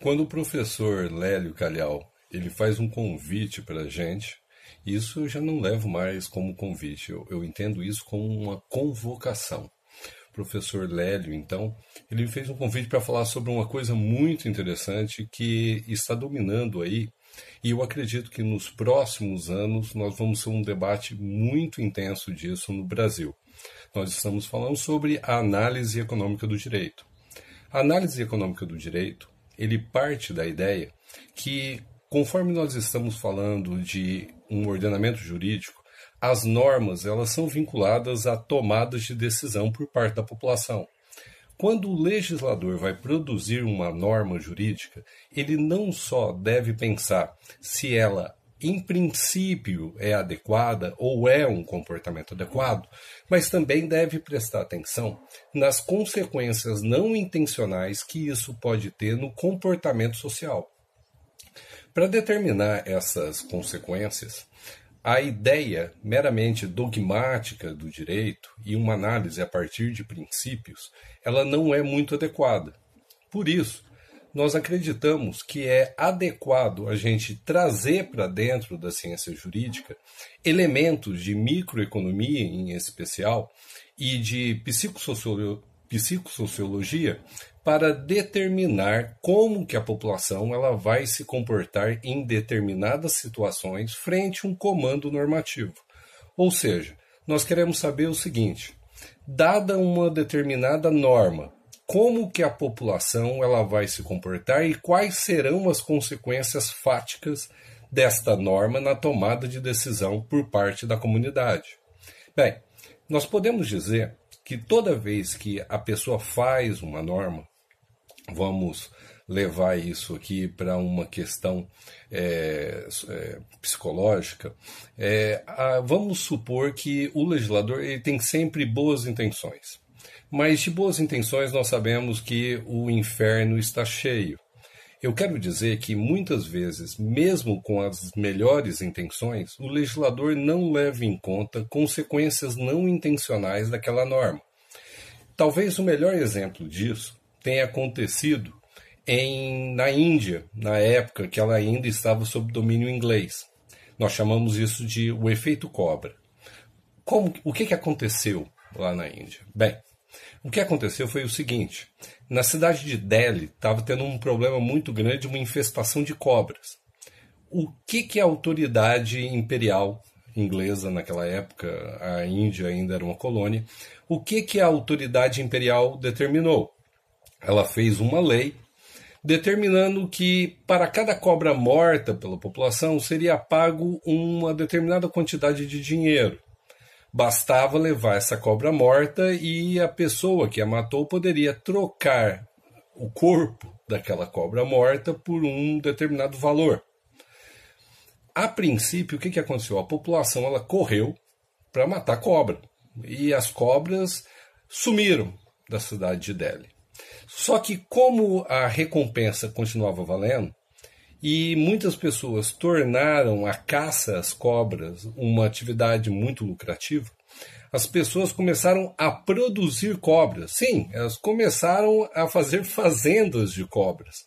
Quando o professor Lélio Calhau ele faz um convite para a gente, isso eu já não levo mais como convite, eu, eu entendo isso como uma convocação. O professor Lélio, então, ele fez um convite para falar sobre uma coisa muito interessante que está dominando aí, e eu acredito que nos próximos anos nós vamos ter um debate muito intenso disso no Brasil. Nós estamos falando sobre a análise econômica do direito. A análise econômica do direito ele parte da ideia que, conforme nós estamos falando de um ordenamento jurídico, as normas elas são vinculadas a tomadas de decisão por parte da população. Quando o legislador vai produzir uma norma jurídica, ele não só deve pensar se ela em princípio, é adequada ou é um comportamento adequado, mas também deve prestar atenção nas consequências não intencionais que isso pode ter no comportamento social. Para determinar essas consequências, a ideia meramente dogmática do direito e uma análise a partir de princípios, ela não é muito adequada. Por isso, nós acreditamos que é adequado a gente trazer para dentro da ciência jurídica elementos de microeconomia, em especial, e de psicossociologia, para determinar como que a população ela vai se comportar em determinadas situações frente a um comando normativo. Ou seja, nós queremos saber o seguinte: dada uma determinada norma, como que a população ela vai se comportar e quais serão as consequências fáticas desta norma na tomada de decisão por parte da comunidade. Bem, nós podemos dizer que toda vez que a pessoa faz uma norma, vamos levar isso aqui para uma questão é, é, psicológica, é, a, vamos supor que o legislador ele tem sempre boas intenções. Mas de boas intenções nós sabemos que o inferno está cheio. Eu quero dizer que muitas vezes, mesmo com as melhores intenções, o legislador não leva em conta consequências não intencionais daquela norma. Talvez o melhor exemplo disso tenha acontecido em, na Índia, na época que ela ainda estava sob domínio inglês. Nós chamamos isso de o efeito cobra. Como, o que, que aconteceu lá na Índia? Bem, o que aconteceu foi o seguinte: na cidade de Delhi estava tendo um problema muito grande, uma infestação de cobras. O que, que a autoridade imperial inglesa naquela época, a Índia ainda era uma colônia, o que, que a autoridade imperial determinou? Ela fez uma lei determinando que para cada cobra morta pela população seria pago uma determinada quantidade de dinheiro. Bastava levar essa cobra morta e a pessoa que a matou poderia trocar o corpo daquela cobra morta por um determinado valor. A princípio, o que, que aconteceu? A população ela correu para matar a cobra e as cobras sumiram da cidade de Delhi. Só que, como a recompensa continuava valendo, e muitas pessoas tornaram a caça às cobras uma atividade muito lucrativa. As pessoas começaram a produzir cobras. Sim, elas começaram a fazer fazendas de cobras.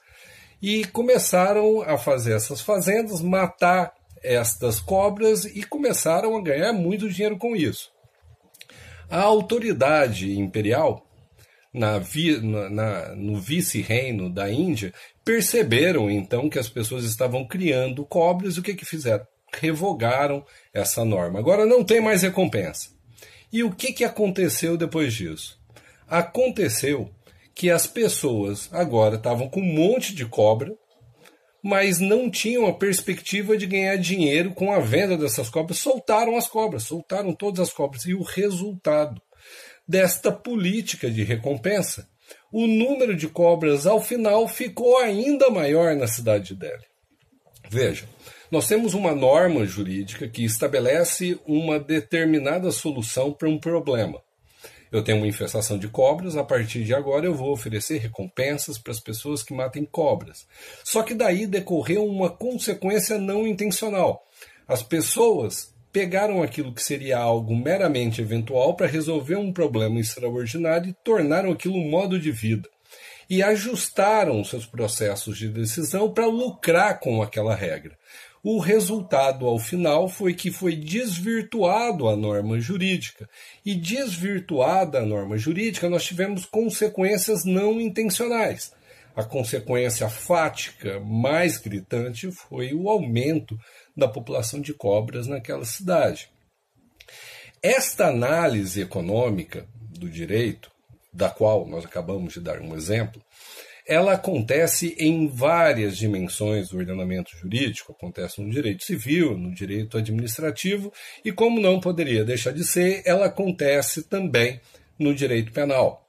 E começaram a fazer essas fazendas, matar estas cobras e começaram a ganhar muito dinheiro com isso. A autoridade imperial na, na, no vice-reino da Índia perceberam então que as pessoas estavam criando cobras o que, que fizeram? Revogaram essa norma. Agora não tem mais recompensa. E o que, que aconteceu depois disso? Aconteceu que as pessoas agora estavam com um monte de cobra, mas não tinham a perspectiva de ganhar dinheiro com a venda dessas cobras. Soltaram as cobras, soltaram todas as cobras. E o resultado desta política de recompensa o número de cobras ao final ficou ainda maior na cidade de Delhi. Veja, nós temos uma norma jurídica que estabelece uma determinada solução para um problema. Eu tenho uma infestação de cobras, a partir de agora eu vou oferecer recompensas para as pessoas que matem cobras. Só que daí decorreu uma consequência não intencional. As pessoas pegaram aquilo que seria algo meramente eventual para resolver um problema extraordinário e tornaram aquilo um modo de vida. E ajustaram seus processos de decisão para lucrar com aquela regra. O resultado ao final foi que foi desvirtuado a norma jurídica. E desvirtuada a norma jurídica, nós tivemos consequências não intencionais. A consequência fática mais gritante foi o aumento da população de cobras naquela cidade. Esta análise econômica do direito, da qual nós acabamos de dar um exemplo, ela acontece em várias dimensões do ordenamento jurídico, acontece no direito civil, no direito administrativo e, como não poderia deixar de ser, ela acontece também no direito penal.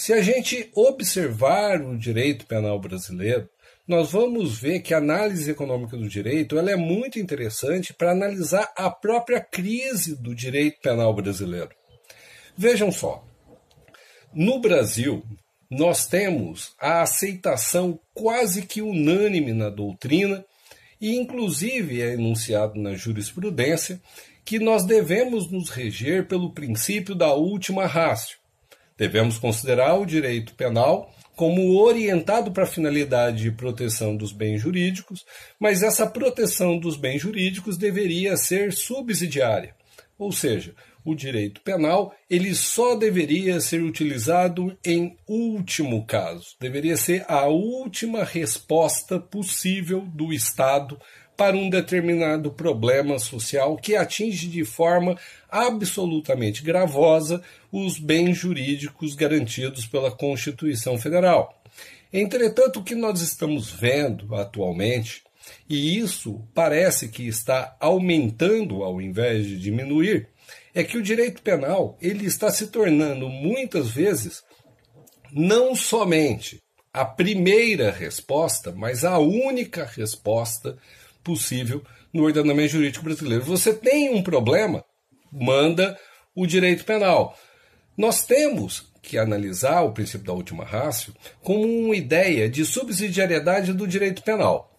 Se a gente observar o direito penal brasileiro, nós vamos ver que a análise econômica do direito ela é muito interessante para analisar a própria crise do direito penal brasileiro. Vejam só, no Brasil, nós temos a aceitação quase que unânime na doutrina, e inclusive é enunciado na jurisprudência, que nós devemos nos reger pelo princípio da última ratio, Devemos considerar o direito penal como orientado para a finalidade de proteção dos bens jurídicos, mas essa proteção dos bens jurídicos deveria ser subsidiária. Ou seja, o direito penal ele só deveria ser utilizado em último caso, deveria ser a última resposta possível do Estado para um determinado problema social que atinge de forma absolutamente gravosa os bens jurídicos garantidos pela Constituição Federal. Entretanto, o que nós estamos vendo atualmente, e isso parece que está aumentando ao invés de diminuir, é que o direito penal ele está se tornando muitas vezes não somente a primeira resposta, mas a única resposta possível no ordenamento jurídico brasileiro. Você tem um problema, manda o direito penal. Nós temos que analisar o princípio da última rácio como uma ideia de subsidiariedade do direito penal.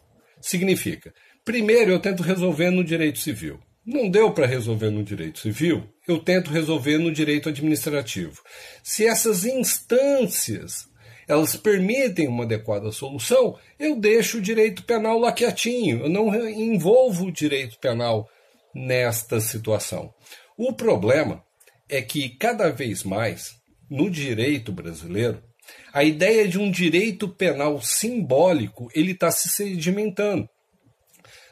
Significa, primeiro eu tento resolver no direito civil. Não deu para resolver no direito civil, eu tento resolver no direito administrativo. Se essas instâncias elas permitem uma adequada solução, eu deixo o direito penal lá quietinho, eu não envolvo o direito penal nesta situação. O problema é que, cada vez mais, no direito brasileiro, a ideia de um direito penal simbólico ele está se sedimentando.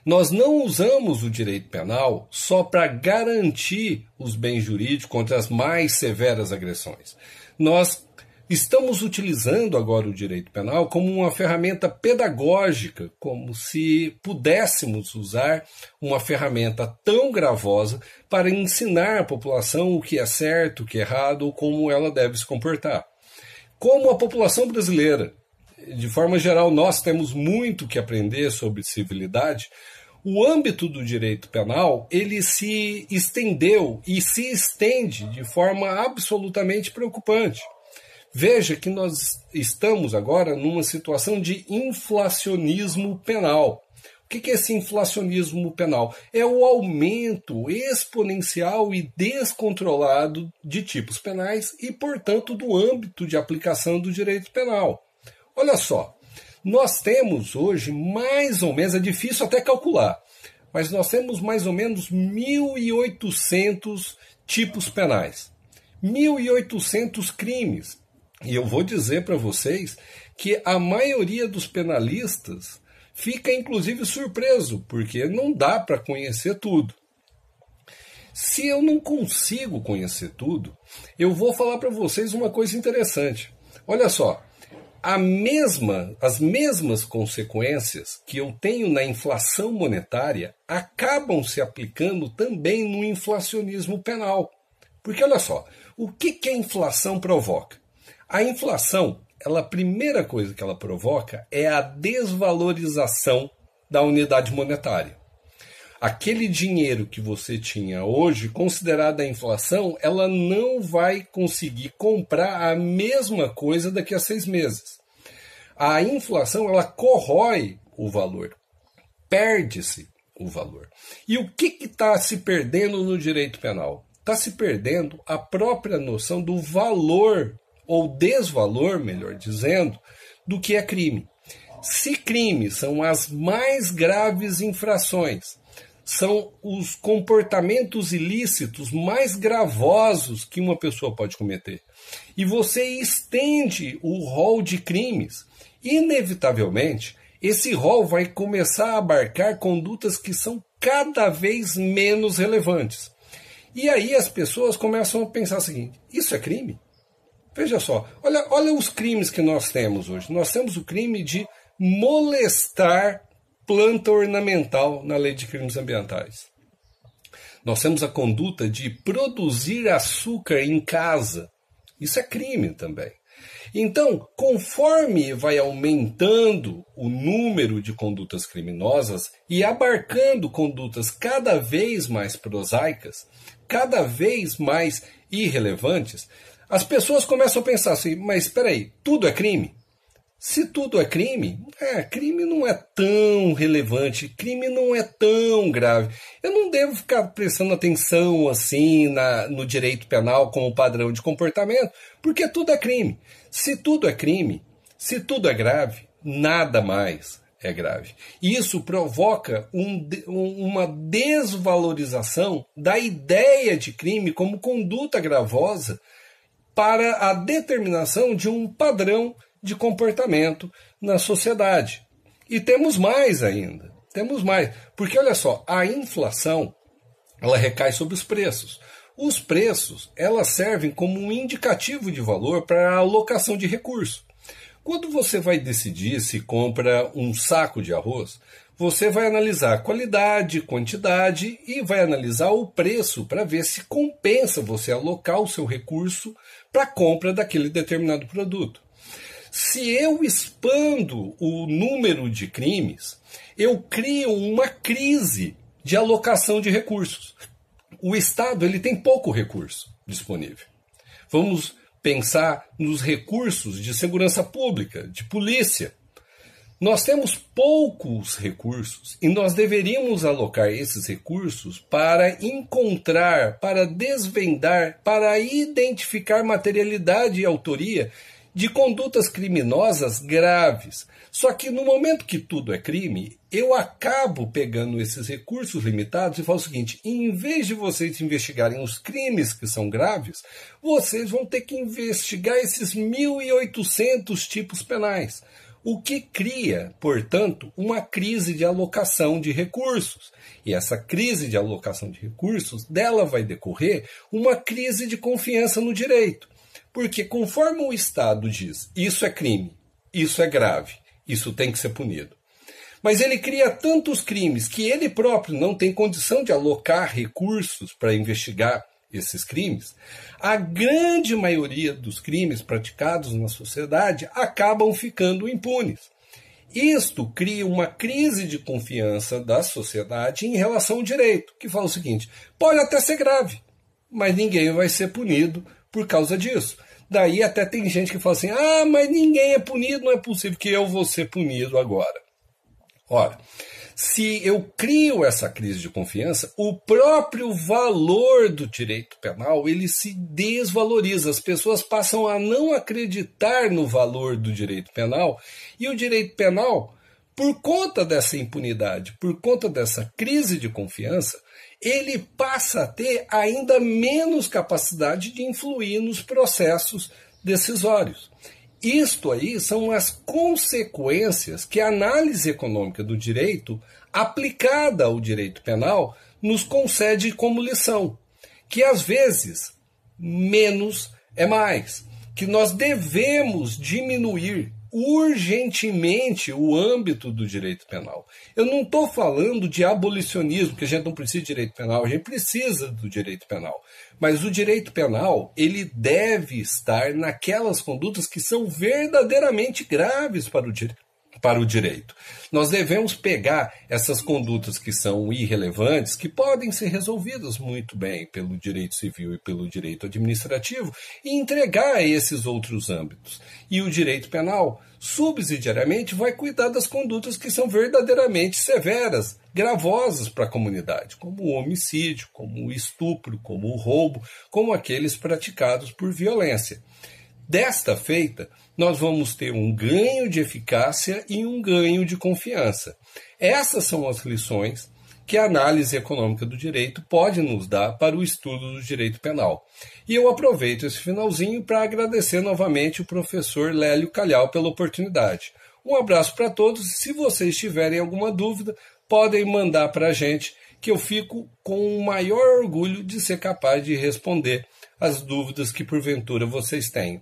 Nós não usamos o direito penal só para garantir os bens jurídicos contra as mais severas agressões. Nós Estamos utilizando agora o direito penal como uma ferramenta pedagógica, como se pudéssemos usar uma ferramenta tão gravosa para ensinar a população o que é certo, o que é errado ou como ela deve se comportar. Como a população brasileira, de forma geral, nós temos muito que aprender sobre civilidade, o âmbito do direito penal ele se estendeu e se estende de forma absolutamente preocupante. Veja que nós estamos agora numa situação de inflacionismo penal. O que é esse inflacionismo penal? É o aumento exponencial e descontrolado de tipos penais e, portanto, do âmbito de aplicação do direito penal. Olha só, nós temos hoje mais ou menos, é difícil até calcular, mas nós temos mais ou menos 1.800 tipos penais, 1.800 crimes. E eu vou dizer para vocês que a maioria dos penalistas fica inclusive surpreso, porque não dá para conhecer tudo. Se eu não consigo conhecer tudo, eu vou falar para vocês uma coisa interessante. Olha só, a mesma, as mesmas consequências que eu tenho na inflação monetária acabam se aplicando também no inflacionismo penal. Porque olha só, o que, que a inflação provoca? A inflação, ela, a primeira coisa que ela provoca é a desvalorização da unidade monetária. Aquele dinheiro que você tinha hoje, considerada a inflação, ela não vai conseguir comprar a mesma coisa daqui a seis meses. A inflação ela corrói o valor, perde-se o valor. E o que está se perdendo no direito penal? Está se perdendo a própria noção do valor ou desvalor, melhor dizendo, do que é crime. Se crime são as mais graves infrações, são os comportamentos ilícitos mais gravosos que uma pessoa pode cometer. E você estende o rol de crimes, inevitavelmente, esse rol vai começar a abarcar condutas que são cada vez menos relevantes. E aí as pessoas começam a pensar o seguinte: isso é crime? Veja só, olha, olha os crimes que nós temos hoje. Nós temos o crime de molestar planta ornamental na lei de crimes ambientais. Nós temos a conduta de produzir açúcar em casa. Isso é crime também. Então, conforme vai aumentando o número de condutas criminosas e abarcando condutas cada vez mais prosaicas, cada vez mais irrelevantes, as pessoas começam a pensar assim: mas espera aí, tudo é crime? Se tudo é crime, é, crime não é tão relevante, crime não é tão grave. Eu não devo ficar prestando atenção assim na, no direito penal como padrão de comportamento, porque tudo é crime. Se tudo é crime, se tudo é grave, nada mais é grave. Isso provoca um, uma desvalorização da ideia de crime como conduta gravosa para a determinação de um padrão de comportamento na sociedade. E temos mais ainda. Temos mais. Porque olha só, a inflação ela recai sobre os preços. Os preços, elas servem como um indicativo de valor para a alocação de recursos. Quando você vai decidir se compra um saco de arroz, você vai analisar qualidade, quantidade e vai analisar o preço para ver se compensa você alocar o seu recurso para a compra daquele determinado produto. Se eu expando o número de crimes, eu crio uma crise de alocação de recursos. O Estado ele tem pouco recurso disponível. Vamos pensar nos recursos de segurança pública, de polícia. Nós temos poucos recursos e nós deveríamos alocar esses recursos para encontrar, para desvendar, para identificar materialidade e autoria de condutas criminosas graves. Só que no momento que tudo é crime, eu acabo pegando esses recursos limitados e falo o seguinte: em vez de vocês investigarem os crimes que são graves, vocês vão ter que investigar esses 1.800 tipos penais. O que cria, portanto, uma crise de alocação de recursos. E essa crise de alocação de recursos, dela vai decorrer uma crise de confiança no direito. Porque conforme o Estado diz, isso é crime, isso é grave, isso tem que ser punido. Mas ele cria tantos crimes que ele próprio não tem condição de alocar recursos para investigar esses crimes. A grande maioria dos crimes praticados na sociedade acabam ficando impunes. Isto cria uma crise de confiança da sociedade em relação ao direito, que fala o seguinte: pode até ser grave, mas ninguém vai ser punido por causa disso. Daí até tem gente que fala assim: ah, mas ninguém é punido, não é possível que eu vou ser punido agora. Ora, se eu crio essa crise de confiança, o próprio valor do direito penal ele se desvaloriza. As pessoas passam a não acreditar no valor do direito penal e o direito penal, por conta dessa impunidade, por conta dessa crise de confiança, ele passa a ter ainda menos capacidade de influir nos processos decisórios. Isto aí são as consequências que a análise econômica do direito, aplicada ao direito penal, nos concede como lição. Que às vezes menos é mais. Que nós devemos diminuir urgentemente o âmbito do direito penal. Eu não estou falando de abolicionismo, que a gente não precisa de direito penal, a gente precisa do direito penal. Mas o direito penal, ele deve estar naquelas condutas que são verdadeiramente graves para o, para o direito. Nós devemos pegar essas condutas que são irrelevantes, que podem ser resolvidas muito bem pelo direito civil e pelo direito administrativo, e entregar a esses outros âmbitos. E o direito penal, subsidiariamente, vai cuidar das condutas que são verdadeiramente severas, gravosas para a comunidade, como o homicídio, como o estupro, como o roubo, como aqueles praticados por violência. Desta feita, nós vamos ter um ganho de eficácia e um ganho de confiança. Essas são as lições que a análise econômica do direito pode nos dar para o estudo do direito penal. E eu aproveito esse finalzinho para agradecer novamente o professor Lélio Calhau pela oportunidade. Um abraço para todos e se vocês tiverem alguma dúvida, podem mandar para a gente, que eu fico com o maior orgulho de ser capaz de responder as dúvidas que porventura vocês tenham.